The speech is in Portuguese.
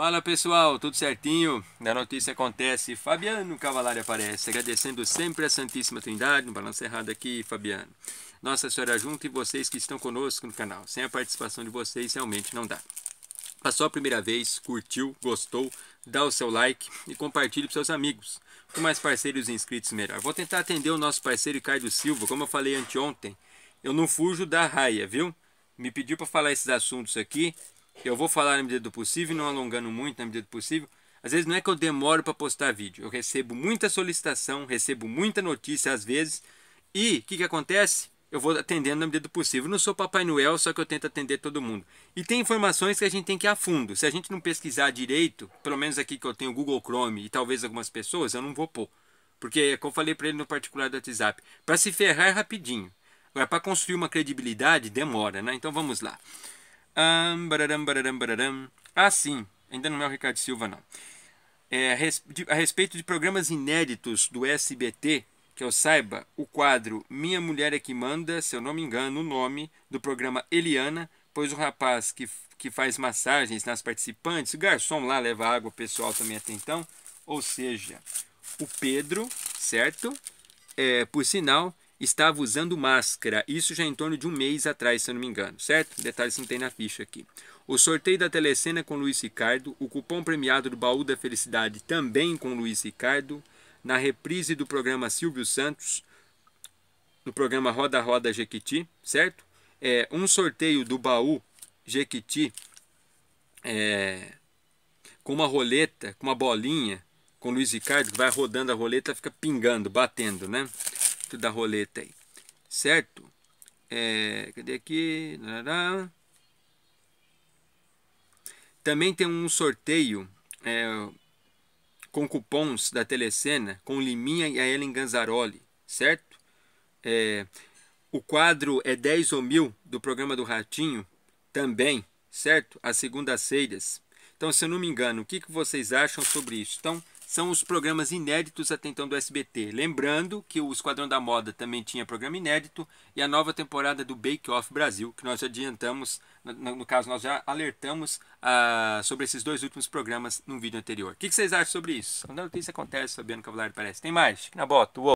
Fala pessoal, tudo certinho? Na notícia acontece, Fabiano Cavalari aparece, agradecendo sempre a Santíssima Trindade, no balanço errado aqui, Fabiano. Nossa Senhora junto e vocês que estão conosco no canal. Sem a participação de vocês realmente não dá. Passou a primeira vez, curtiu, gostou, dá o seu like e compartilhe para seus amigos. Com mais parceiros inscritos melhor. Vou tentar atender o nosso parceiro Caio Silva, como eu falei anteontem. Eu não fujo da raia, viu? Me pediu para falar esses assuntos aqui eu vou falar na medida do possível, não alongando muito na medida do possível. Às vezes não é que eu demoro para postar vídeo, eu recebo muita solicitação, recebo muita notícia às vezes. E o que, que acontece? Eu vou atendendo na medida do possível. Não sou Papai Noel, só que eu tento atender todo mundo. E tem informações que a gente tem que ir a fundo. Se a gente não pesquisar direito, pelo menos aqui que eu tenho o Google Chrome e talvez algumas pessoas, eu não vou pôr. Porque é como eu falei para ele no particular do WhatsApp. Para se ferrar é rapidinho. Agora, para construir uma credibilidade, demora, né? Então vamos lá. Um, bararam, bararam, bararam. Ah, sim, ainda não é o Ricardo Silva, não. É, a respeito de programas inéditos do SBT, que eu é saiba, o quadro Minha Mulher é que Manda, se eu não me engano, o nome do programa Eliana, pois o rapaz que, que faz massagens nas participantes, o garçom lá leva água, o pessoal também até então, ou seja, o Pedro, certo? É, por sinal, estava usando máscara. Isso já em torno de um mês atrás, se eu não me engano, certo? Detalhes que não tem na ficha aqui. O sorteio da Telecena com Luiz Ricardo. O cupom premiado do Baú da Felicidade também com Luiz Ricardo. Na reprise do programa Silvio Santos. No programa Roda Roda Jequiti, certo? É, um sorteio do Baú Jequiti é, com uma roleta, com uma bolinha com Luiz Ricardo, que vai rodando a roleta, fica pingando, batendo, né? da roleta aí, certo? É, cadê aqui? Também tem um sorteio é, com cupons da Telecena, com Liminha e a Ellen Ganzaroli, certo? É, o quadro é 10 ou mil do programa do Ratinho, também, certo? As segundas-feiras. Então, se eu não me engano, o que, que vocês acham sobre isso? Então, são os programas inéditos até então do SBT. Lembrando que o Esquadrão da Moda também tinha programa inédito e a nova temporada do Bake Off Brasil, que nós adiantamos, no, caso, nós já alertamos ah, sobre esses dois últimos programas num vídeo anterior. O que, vocês acham sobre isso? Quando a notícia acontece, Fabiano Cavaleiro parece. Tem mais? Na bota. Uou.